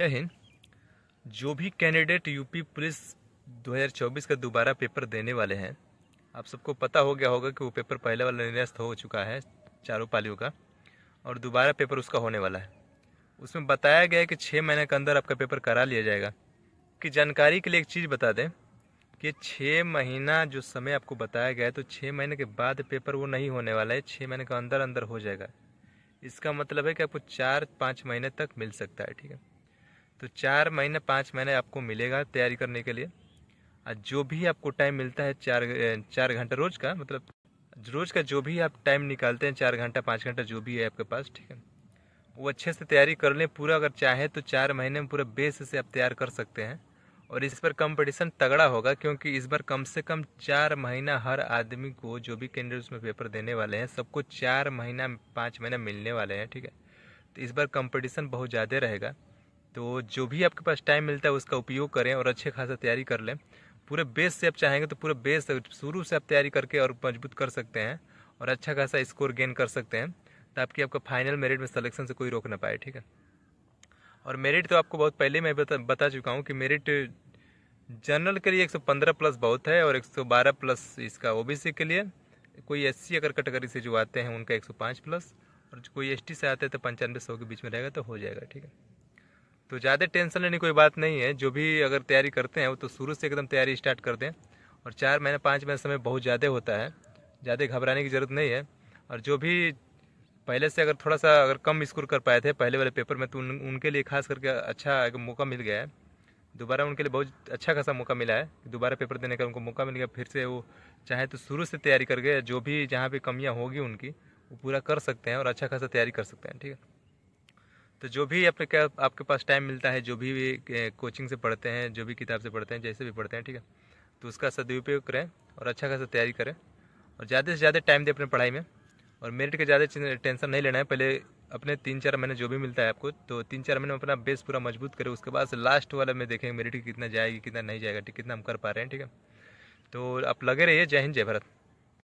जय हिंद जो भी कैंडिडेट यूपी पुलिस 2024 का दोबारा पेपर देने वाले हैं आप सबको पता हो गया होगा कि वो पेपर पहले वाला निरस्त हो चुका है चारों पालियों का और दोबारा पेपर उसका होने वाला है उसमें बताया गया है कि छः महीने के अंदर आपका पेपर करा लिया जाएगा कि जानकारी के लिए एक चीज़ बता दें कि छः महीना जो समय आपको बताया गया है तो छः महीने के बाद पेपर वो नहीं होने वाला है छः महीने के अंदर अंदर हो जाएगा इसका मतलब है कि आपको चार पाँच महीने तक मिल सकता है ठीक है तो चार महीने पाँच महीने आपको मिलेगा तैयारी करने के लिए और जो भी आपको टाइम मिलता है चार चार घंटा रोज का मतलब रोज का जो भी आप टाइम निकालते हैं चार घंटा पाँच घंटा जो भी है आपके पास ठीक है वो अच्छे से तैयारी कर लें पूरा अगर चाहे तो चार महीने में पूरा बेस से आप तैयार कर सकते हैं और इस पर कंपटीशन तगड़ा होगा क्योंकि इस बार कम से कम चार महीना हर आदमी को जो भी कैंडिडेट उसमें पेपर देने वाले हैं सबको चार महीना पाँच महीना मिलने वाले हैं ठीक है तो इस बार कंपटीशन बहुत ज़्यादा रहेगा तो जो भी आपके पास टाइम मिलता है उसका उपयोग करें और अच्छे खासा तैयारी कर लें पूरे बेस से आप चाहेंगे तो पूरे बेस से शुरू से आप तैयारी करके और मजबूत कर सकते हैं और अच्छा खासा स्कोर गेन कर सकते हैं ताकि आपका फाइनल मेरिट में सलेक्शन से कोई रोक ना पाए ठीक है और मेरिट तो आपको बहुत पहले मैं बता, बता चुका हूँ कि मेरिट जनरल के लिए 115 प्लस बहुत है और 112 प्लस इसका ओबीसी के लिए कोई एस अगर कैटेगरी से जो आते हैं उनका 105 प्लस और कोई एस से आते हैं तो पंचानवे सौ के बीच में रहेगा तो हो जाएगा ठीक है तो ज़्यादा टेंशन लेने कोई बात नहीं है जो भी अगर तैयारी करते हैं वो तो शुरू से एकदम तैयारी स्टार्ट कर दें और चार महीने पाँच महीने समय बहुत ज़्यादा होता है ज़्यादा घबराने की ज़रूरत नहीं है और जो भी पहले से अगर थोड़ा सा अगर कम स्कोर कर पाए थे पहले वाले पेपर में तो उन, उनके लिए खास करके अच्छा एक मौका मिल गया है दोबारा उनके लिए बहुत अच्छा खासा मौका मिला है दोबारा पेपर देने का उनको मौका मिल गया फिर से वो चाहे तो शुरू से तैयारी करके जो भी जहाँ भी कमियाँ होगी उनकी वो पूरा कर सकते हैं और अच्छा खासा तैयारी कर सकते हैं ठीक है तो जो भी आपके आपके पास टाइम मिलता है जो भी, कोचिंग से पढ़ते हैं जो भी किताब से पढ़ते हैं जैसे भी पढ़ते हैं ठीक है तो उसका सदुपयोग करें और अच्छा खासा तैयारी करें और ज़्यादा से ज़्यादा टाइम दें अपने पढ़ाई में और मेरिट का ज़्यादा टेंशन नहीं लेना है पहले अपने तीन चार महीने जो भी मिलता है आपको तो तीन चार महीने में अपना बेस पूरा मजबूत करें उसके बाद लास्ट वाला में देखेंगे मेरिट कितना जाएगी कितना नहीं जाएगा ठीक कितना हम कर पा रहे हैं ठीक है तो आप लगे रहिए जय हिंद जय भारत